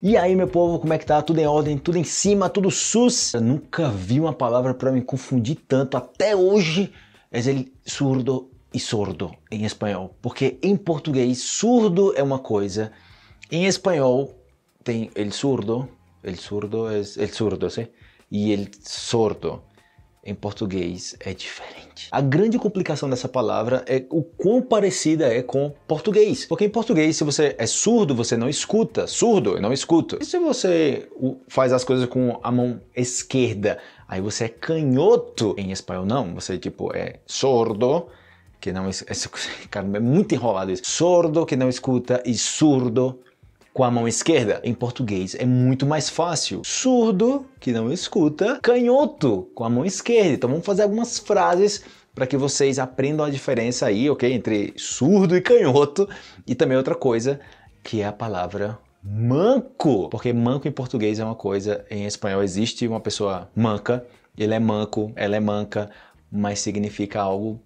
E aí, meu povo, como é que tá? Tudo em ordem, tudo em cima, tudo sus? Eu nunca vi uma palavra para me confundir tanto até hoje. É ele surdo e sordo em espanhol, porque em português surdo é uma coisa, em espanhol tem el surdo, el surdo é el surdo, sim? E el sordo em português é diferente. A grande complicação dessa palavra é o quão parecida é com português. Porque em português, se você é surdo, você não escuta. Surdo, eu não escuto. E se você faz as coisas com a mão esquerda, aí você é canhoto. Em espanhol, não. Você, tipo, é sordo, que não... escuta. cara, é muito enrolado isso. Sordo, que não escuta, e surdo, com a mão esquerda? Em português é muito mais fácil. Surdo, que não escuta, canhoto, com a mão esquerda. Então vamos fazer algumas frases para que vocês aprendam a diferença aí, ok? Entre surdo e canhoto. E também outra coisa, que é a palavra manco. Porque manco em português é uma coisa, em espanhol existe uma pessoa manca, ele é manco, ela é manca, mas significa algo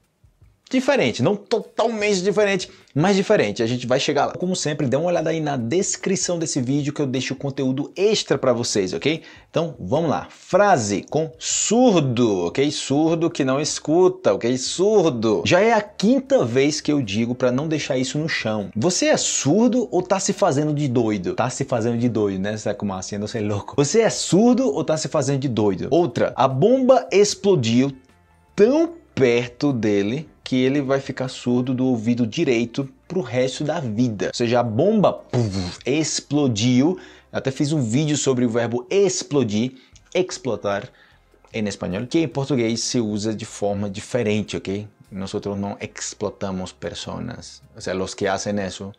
diferente, não totalmente diferente, mas diferente. A gente vai chegar lá. Como sempre, dê uma olhada aí na descrição desse vídeo que eu deixo conteúdo extra para vocês, ok? Então, vamos lá. Frase com surdo, ok? Surdo que não escuta, ok? Surdo. Já é a quinta vez que eu digo para não deixar isso no chão. Você é surdo ou tá se fazendo de doido? Tá se fazendo de doido, né? Você é como assim, não sei louco. Você é surdo ou tá se fazendo de doido? Outra, a bomba explodiu tão perto dele que ele vai ficar surdo do ouvido direito pro resto da vida. Ou seja, a bomba explodiu. Eu até fiz um vídeo sobre o verbo explodir, explotar em espanhol, que em português se usa de forma diferente, ok? Nós não explotamos pessoas. Ou seja, os que fazem isso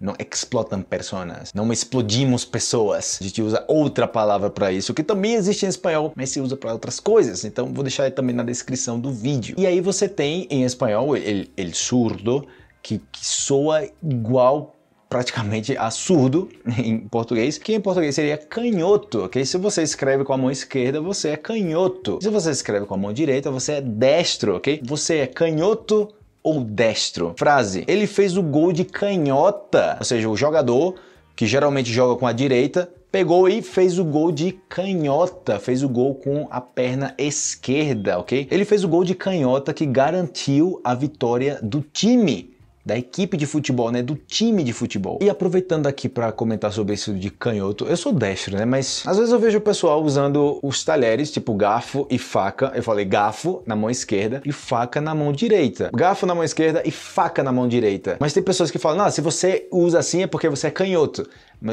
não explotam pessoas, não explodimos pessoas. A gente usa outra palavra para isso, que também existe em espanhol, mas se usa para outras coisas. Então vou deixar também na descrição do vídeo. E aí você tem em espanhol el, surdo, que, que soa igual praticamente a surdo em português, que em português seria canhoto, ok? Se você escreve com a mão esquerda, você é canhoto. Se você escreve com a mão direita, você é destro, ok? Você é canhoto ou destro. Frase: Ele fez o gol de canhota, ou seja, o jogador que geralmente joga com a direita pegou e fez o gol de canhota, fez o gol com a perna esquerda, ok? Ele fez o gol de canhota que garantiu a vitória do time da equipe de futebol, né, do time de futebol. E aproveitando aqui para comentar sobre isso de canhoto, eu sou destro, né, mas às vezes eu vejo o pessoal usando os talheres, tipo garfo e faca. Eu falei garfo na mão esquerda e faca na mão direita. Garfo na mão esquerda e faca na mão direita. Mas tem pessoas que falam: "Não, se você usa assim é porque você é canhoto".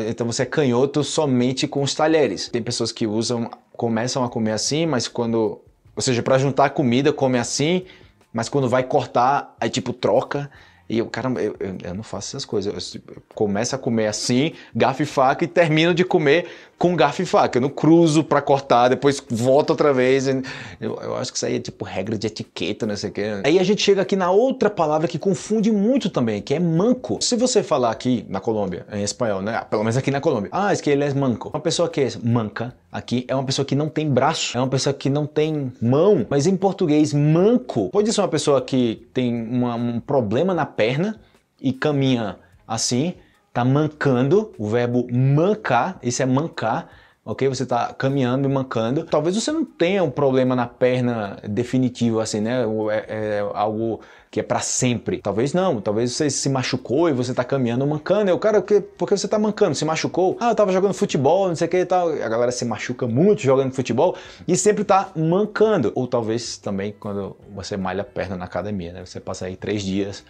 Então você é canhoto somente com os talheres. Tem pessoas que usam começam a comer assim, mas quando, ou seja, para juntar comida come assim, mas quando vai cortar, aí tipo troca. E eu, cara, eu, eu, eu não faço essas coisas. Eu, eu começo a comer assim, garfo e faca, e termino de comer com garfo e faca. Eu não cruzo para cortar, depois volto outra vez. Eu, acho que isso aí é tipo regra de etiqueta, não sei o quê. Aí a gente chega aqui na outra palavra que confunde muito também, que é manco. Se você falar aqui na Colômbia, em espanhol, né? Pelo menos aqui na Colômbia. Ah, es que ele é manco. Uma pessoa que é manca aqui é uma pessoa que não tem braço, é uma pessoa que não tem mão, mas em português, manco pode ser uma pessoa que tem uma, um problema na perna e caminha assim, tá mancando, o verbo mancar, esse é mancar ok? Você está caminhando e mancando. Talvez você não tenha um problema na perna definitivo, assim, né? É, é algo que é para sempre. Talvez não. Talvez você se machucou e você está caminhando mancando. Eu, cara, porque, que você está mancando? Se machucou? Ah, eu estava jogando futebol, não sei o que e tal. A galera se machuca muito jogando futebol e sempre está mancando. Ou talvez também quando você malha a perna na academia, né? Você passa aí três dias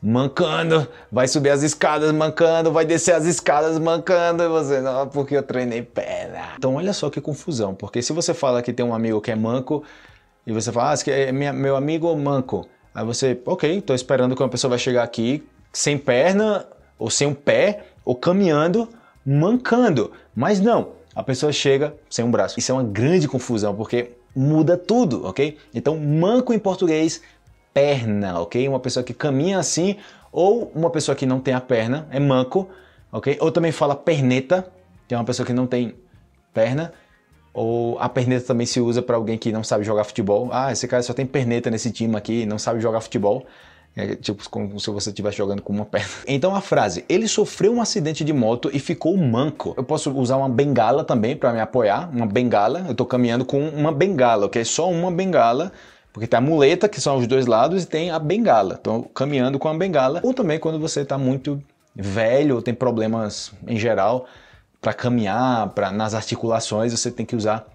mancando, vai subir as escadas mancando, vai descer as escadas mancando, e você, não, porque eu treinei perna. Então olha só que confusão, porque se você fala que tem um amigo que é manco, e você fala, ah, que é minha, meu amigo manco, aí você, ok, tô esperando que uma pessoa vai chegar aqui sem perna, ou sem um pé, ou caminhando, mancando, mas não, a pessoa chega sem um braço. Isso é uma grande confusão, porque muda tudo, ok? Então, manco em português perna, ok? Uma pessoa que caminha assim, ou uma pessoa que não tem a perna, é manco, ok? Ou também fala perneta, que é uma pessoa que não tem perna, ou a perneta também se usa para alguém que não sabe jogar futebol. Ah, esse cara só tem perneta nesse time aqui, não sabe jogar futebol. É, tipo, como se você estivesse jogando com uma perna. Então a frase, ele sofreu um acidente de moto e ficou manco. Eu posso usar uma bengala também para me apoiar, uma bengala. Eu estou caminhando com uma bengala, ok? Só uma bengala porque tem a muleta, que são os dois lados, e tem a bengala. Então, caminhando com a bengala, ou também quando você está muito velho ou tem problemas em geral para caminhar, para nas articulações, você tem que usar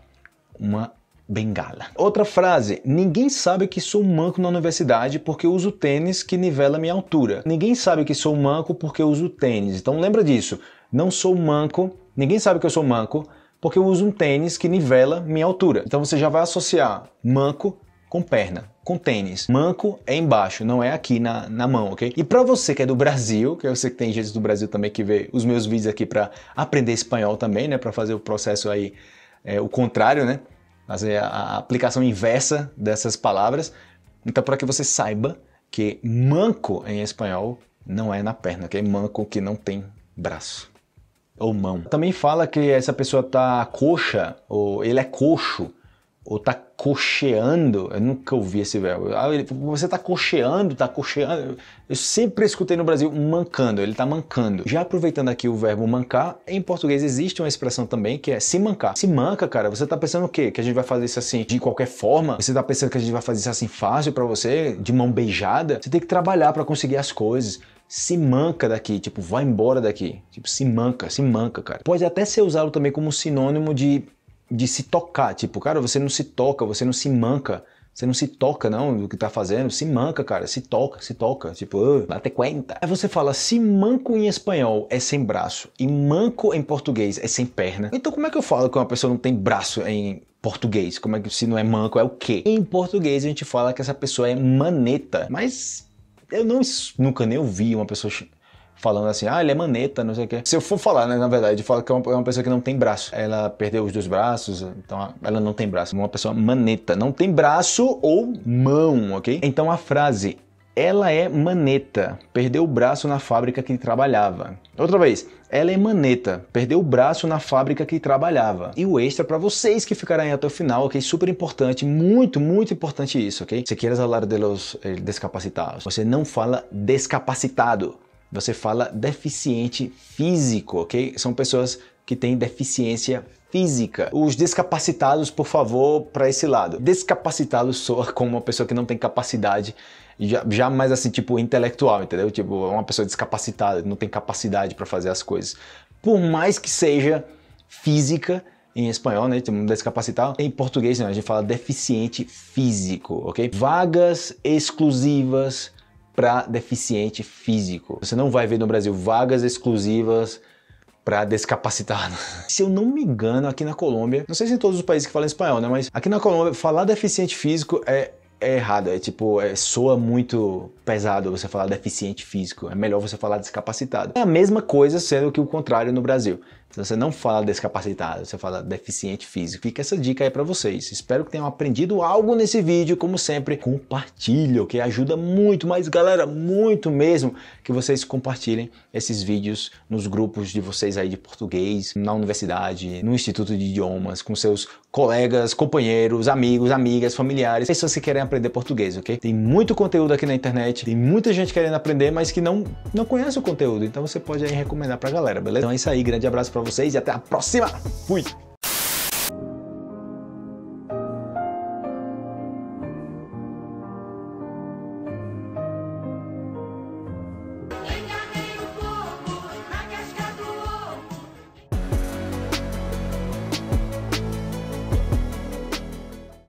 uma bengala. Outra frase: ninguém sabe que sou manco na universidade porque uso tênis que nivela minha altura. Ninguém sabe que sou manco porque uso tênis. Então lembra disso. Não sou manco, ninguém sabe que eu sou manco porque eu uso um tênis que nivela minha altura. Então você já vai associar manco com perna, com tênis. Manco é embaixo, não é aqui na, na mão, ok? E para você que é do Brasil, que eu sei que tem gente do Brasil também que vê os meus vídeos aqui para aprender espanhol também, né? Para fazer o processo aí, é, o contrário, né? Fazer a, a aplicação inversa dessas palavras. Então, para que você saiba que manco em espanhol não é na perna, é Manco que não tem braço ou mão. Também fala que essa pessoa tá coxa, ou ele é coxo ou tá cocheando, eu nunca ouvi esse verbo. Ah, você tá cocheando, tá cocheando. Eu sempre escutei no Brasil mancando, ele tá mancando. Já aproveitando aqui o verbo mancar, em português existe uma expressão também que é se mancar. Se manca, cara, você tá pensando o quê? Que a gente vai fazer isso assim de qualquer forma? Você tá pensando que a gente vai fazer isso assim fácil para você, de mão beijada? Você tem que trabalhar para conseguir as coisas se manca daqui, tipo, vai embora daqui. Tipo, se manca, se manca, cara. Pode até ser usado também como sinônimo de de se tocar. Tipo, cara, você não se toca, você não se manca. Você não se toca, não, do que tá fazendo. Se manca, cara. Se toca, se toca. Tipo, dá até cuenta. Aí você fala, se manco em espanhol é sem braço e manco em português é sem perna. Então como é que eu falo que uma pessoa não tem braço em português? Como é que se não é manco é o quê? Em português a gente fala que essa pessoa é maneta. Mas eu não, nunca nem ouvi uma pessoa falando assim, ah, ele é maneta, não sei o quê. Se eu for falar, né, na verdade, eu falo que é uma, é uma pessoa que não tem braço. Ela perdeu os dois braços, então ela não tem braço. Uma pessoa maneta, não tem braço ou mão, ok? Então a frase ela é maneta, perdeu o braço na fábrica que trabalhava. Outra vez, ela é maneta, perdeu o braço na fábrica que trabalhava. E o extra para vocês que ficarem até o final, ok? Super importante, muito, muito importante isso, ok? Se queres falar de los eh, descapacitados, você não fala descapacitado você fala deficiente físico, ok? São pessoas que têm deficiência física. Os descapacitados, por favor, para esse lado. Descapacitado soa como uma pessoa que não tem capacidade já, já, mais assim, tipo, intelectual, entendeu? Tipo, uma pessoa descapacitada, não tem capacidade para fazer as coisas. Por mais que seja física, em espanhol, né? Tem um descapacitado. Em português, né? A gente fala deficiente físico, ok? Vagas exclusivas para deficiente físico. Você não vai ver no Brasil vagas exclusivas para descapacitado. se eu não me engano, aqui na Colômbia, não sei se em todos os países que falam espanhol, né? Mas aqui na Colômbia, falar deficiente físico é, é errado. É tipo, é, soa muito pesado você falar deficiente físico. É melhor você falar descapacitado. É a mesma coisa, sendo que o contrário no Brasil você não fala descapacitado, você fala deficiente físico. Fica essa dica aí para vocês. Espero que tenham aprendido algo nesse vídeo. Como sempre, compartilhe, que ajuda muito, mas galera, muito mesmo que vocês compartilhem esses vídeos nos grupos de vocês aí de português, na universidade, no instituto de idiomas, com seus colegas, companheiros, amigos, amigas, familiares, pessoas que querem aprender português, ok? Tem muito conteúdo aqui na internet, tem muita gente querendo aprender, mas que não, não conhece o conteúdo. Então você pode aí recomendar pra galera, beleza? Então é isso aí, grande abraço pra vocês e até a próxima. Fui!